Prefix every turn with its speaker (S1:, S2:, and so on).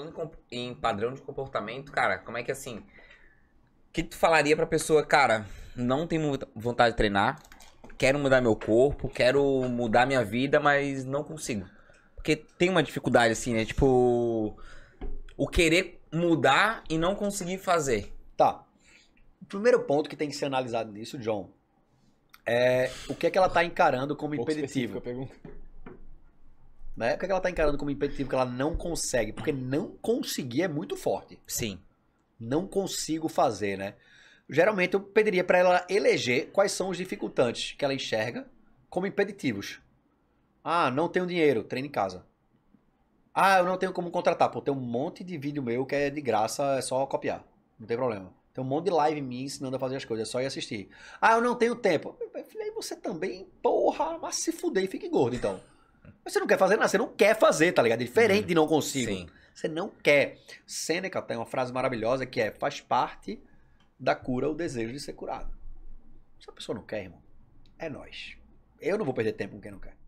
S1: falando em padrão de comportamento, cara, como é que assim. O que tu falaria pra pessoa, cara, não tenho vontade de treinar, quero mudar meu corpo, quero mudar minha vida, mas não consigo. Porque tem uma dificuldade assim, né? Tipo, o querer mudar e não conseguir fazer. Tá. O primeiro
S2: ponto que tem que ser analisado nisso, John, é o que é que ela tá encarando como impeditivo. Na o que ela tá encarando como impeditivo que ela não consegue, porque não conseguir é muito forte. Sim. Não consigo fazer, né? Geralmente eu pediria para ela eleger quais são os dificultantes que ela enxerga como impeditivos. Ah, não tenho dinheiro, treino em casa. Ah, eu não tenho como contratar. Pô, tem um monte de vídeo meu que é de graça, é só copiar. Não tem problema. Tem um monte de live me ensinando a fazer as coisas, é só ir assistir. Ah, eu não tenho tempo. Falei, você também, porra, mas se fuder e fique gordo então mas Você não quer fazer nada, você não quer fazer, tá ligado? É diferente uhum. de não consigo. Sim. Você não quer. Sêneca tem uma frase maravilhosa que é: faz parte da cura o desejo de ser curado. Se a pessoa não quer, irmão, é nós. Eu não vou perder tempo com quem não quer.